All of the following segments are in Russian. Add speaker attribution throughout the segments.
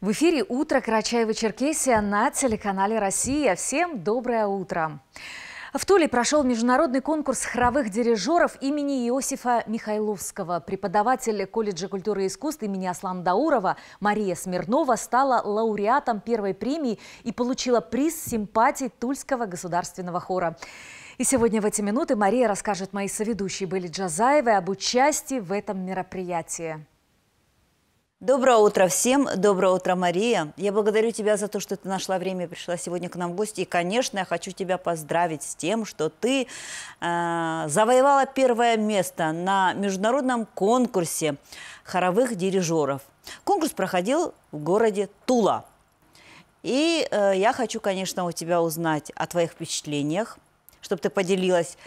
Speaker 1: В эфире «Утро Карачаева-Черкесия» на телеканале «Россия». Всем доброе утро! В Туле прошел международный конкурс хоровых дирижеров имени Иосифа Михайловского. Преподаватель колледжа культуры и искусств имени Аслан Даурова Мария Смирнова стала лауреатом первой премии и получила приз симпатий Тульского государственного хора. И сегодня в эти минуты Мария расскажет моей соведущей Были Джазаевой об участии в этом мероприятии.
Speaker 2: Доброе утро всем. Доброе утро, Мария. Я благодарю тебя за то, что ты нашла время и пришла сегодня к нам в гости. И, конечно, я хочу тебя поздравить с тем, что ты э, завоевала первое место на международном конкурсе хоровых дирижеров. Конкурс проходил в городе Тула. И э, я хочу, конечно, у тебя узнать о твоих впечатлениях, чтобы ты поделилась.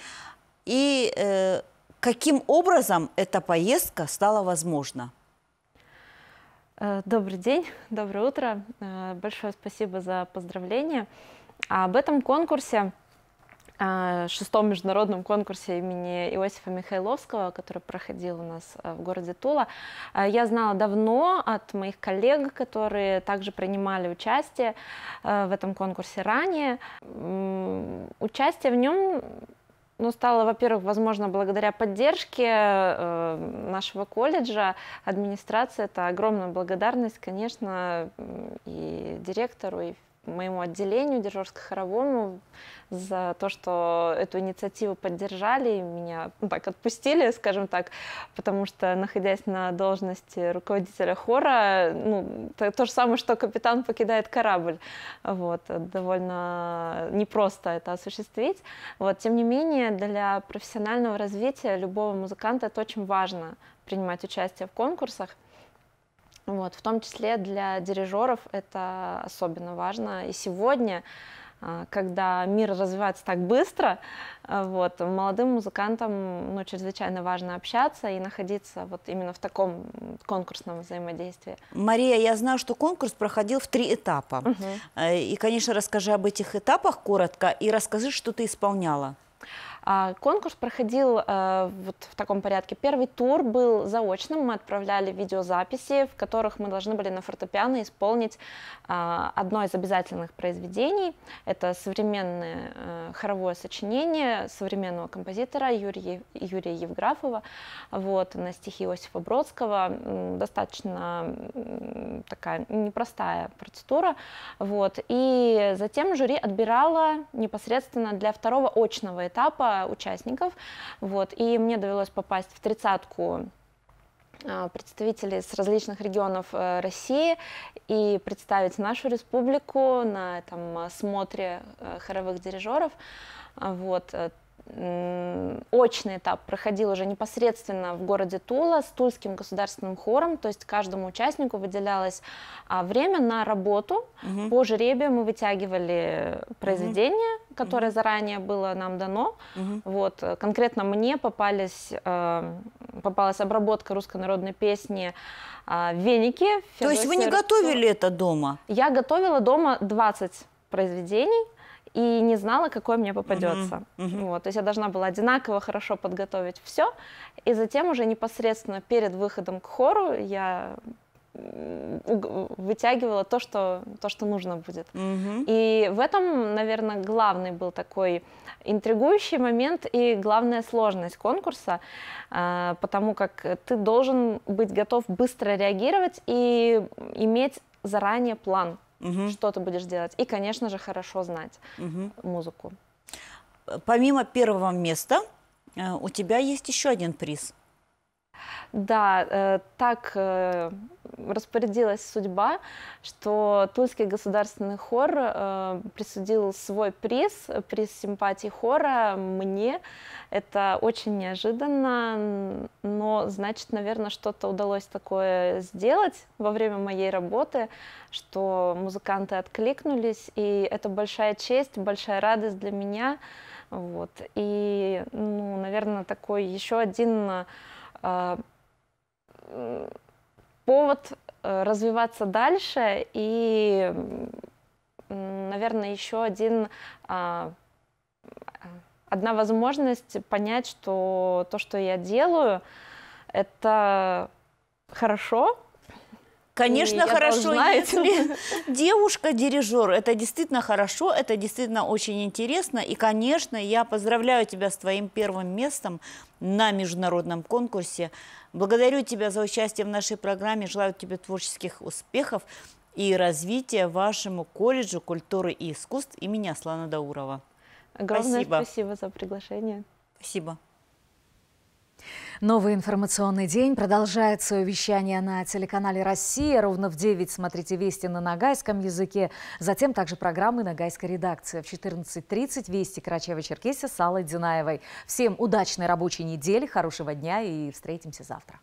Speaker 2: И э, каким образом эта поездка стала возможна?
Speaker 3: Э, добрый день, доброе утро. Э, большое спасибо за поздравления. А об этом конкурсе, э, шестом международном конкурсе имени Иосифа Михайловского, который проходил у нас в городе Тула, я знала давно от моих коллег, которые также принимали участие в этом конкурсе ранее. Участие в нем ну, стало, во-первых, возможно, благодаря поддержке э, нашего колледжа, администрации. Это огромная благодарность, конечно, и директору, и моему отделению Дежурско-Хоровому за то, что эту инициативу поддержали и меня ну, так отпустили, скажем так, потому что, находясь на должности руководителя хора, ну, то, то же самое, что капитан покидает корабль. Вот, довольно непросто это осуществить. Вот, тем не менее, для профессионального развития любого музыканта это очень важно принимать участие в конкурсах вот, в том числе для дирижеров это особенно важно. И сегодня, а, когда мир развивается так быстро, а, вот, молодым музыкантам ну, чрезвычайно важно общаться и находиться вот именно в таком конкурсном взаимодействии.
Speaker 2: Мария, я знаю, что конкурс проходил в три этапа. Угу. И, конечно, расскажи об этих этапах коротко и расскажи, что ты исполняла.
Speaker 3: А, конкурс проходил э, вот в таком порядке. Первый тур был заочным, мы отправляли видеозаписи, в которых мы должны были на фортепиано исполнить а, одно из обязательных произведений. Это современное э, хоровое сочинение современного композитора Юрия, Юрия Евграфова вот, на стихи Иосифа Бродского. Достаточно такая непростая процедура. Вот. И затем жюри отбирало непосредственно для второго очного этапа участников, вот, и мне довелось попасть в тридцатку а, представителей с различных регионов э, России и представить нашу республику на этом э, смотре э, хоровых дирижеров. Вот. Очный этап проходил уже непосредственно в городе Тула с Тульским государственным хором, то есть каждому участнику выделялось а, время на работу. Угу. По жребию мы вытягивали произведение. Угу которое mm-hmm. заранее было нам дано. Mm-hmm. Вот, э, конкретно мне попались, эм, попалась обработка русской народной песни а, «Веники». То есть вы не готовили
Speaker 2: это дома?
Speaker 3: Я готовила дома 20 произведений и не знала, какое мне попадется. Uh-huh, uh-huh. Вот, то есть я должна была одинаково хорошо подготовить все, и затем уже непосредственно перед выходом к хору я вытягивала то, что, то, что нужно будет. Угу. И в этом, наверное, главный был такой интригующий момент и главная сложность конкурса, а, потому как ты должен быть готов быстро реагировать и иметь заранее план, угу. что ты будешь делать. И, конечно же, хорошо знать угу.
Speaker 2: музыку. Помимо первого места э, у тебя есть еще один приз
Speaker 3: – да, э, так э, распорядилась судьба, что Тульский государственный хор э, присудил свой приз, приз симпатии хора мне. Это очень неожиданно, но значит, наверное, что-то удалось такое сделать во время моей работы, что музыканты откликнулись, и это большая честь, большая радость для меня. Вот. И, ну, наверное, такой еще один повод э, развиваться дальше и, наверное, еще один а, одна возможность понять, что то, что я делаю, это хорошо, Конечно, и
Speaker 2: хорошо, если девушка-дирижер. Это действительно хорошо, это действительно очень интересно. И, конечно, я поздравляю тебя с твоим первым местом на международном конкурсе. Благодарю тебя за участие в нашей программе. Желаю тебе творческих успехов и развития вашему колледжу культуры и искусств имени Аслана Даурова.
Speaker 3: Огромное спасибо, спасибо за приглашение. Спасибо.
Speaker 1: Новый информационный день. продолжает свое вещание на телеканале «Россия». Ровно в 9 смотрите «Вести» на нагайском языке. Затем также программы «Нагайская редакция». В 14.30 «Вести» Карачаева-Черкесия с Аллой Динаевой. Всем удачной рабочей недели, хорошего дня и встретимся завтра.